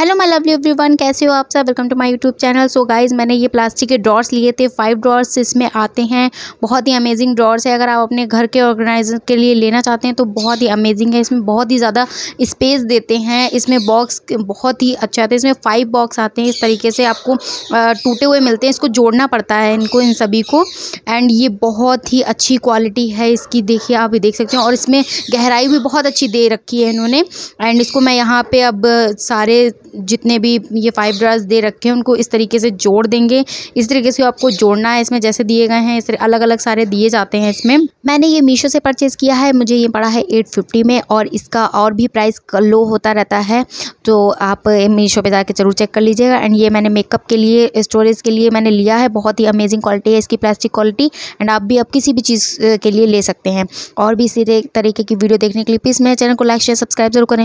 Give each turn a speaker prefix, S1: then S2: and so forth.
S1: hello my lovely everyone कैसे हो आप सब welcome to my YouTube channel so guys मैंने ये प्लास्टिक के ड्रॉर्स लिए थे फाइव ड्रॉर्स इसमें आते हैं बहुत ही अमेजिंग ड्रॉर्स है अगर आप अपने घर के ऑर्गेनाइजर के लिए लेना चाहते हैं तो बहुत ही अमेजिंग है इसमें बहुत ही ज़्यादा स्पेस देते हैं इसमें बॉक्स बहुत ही अच्छा आता है इसमें फाइव बॉक्स आते हैं इस तरीके से आपको टूटे हुए मिलते हैं इसको जोड़ना पड़ता है इनको इन सभी को एंड ये बहुत ही अच्छी क्वालिटी है इसकी देखिए आप देख सकते हैं और इसमें गहराई भी बहुत अच्छी दे रखी है इन्होंने एंड इसको मैं यहाँ पर अब सारे जितने भी ये फाइव ड्रास दे रखे हैं उनको इस तरीके से जोड़ देंगे इस तरीके से आपको जोड़ना है इसमें जैसे दिए गए हैं इस अलग अलग सारे दिए जाते हैं इसमें मैंने ये मीशो से परचेज़ किया है मुझे ये पड़ा है एट फिफ्टी में और इसका और भी प्राइस लो होता रहता है तो आप मीशो पे जाके ज़रूर चेक कर लीजिएगा एंड ये मैंने मेकअप के लिए स्टोरेज के लिए मैंने लिया है बहुत ही अमेजिंग क्वालिटी है इसकी प्लास्टिक क्वालिटी एंड आप भी अब किसी भी चीज़ के लिए ले सकते हैं और भी इसी तरीके की वीडियो देखने के लिए प्लीज़ मेरे चैनल को लाइक शेयर सब्सक्राइब जरूर करें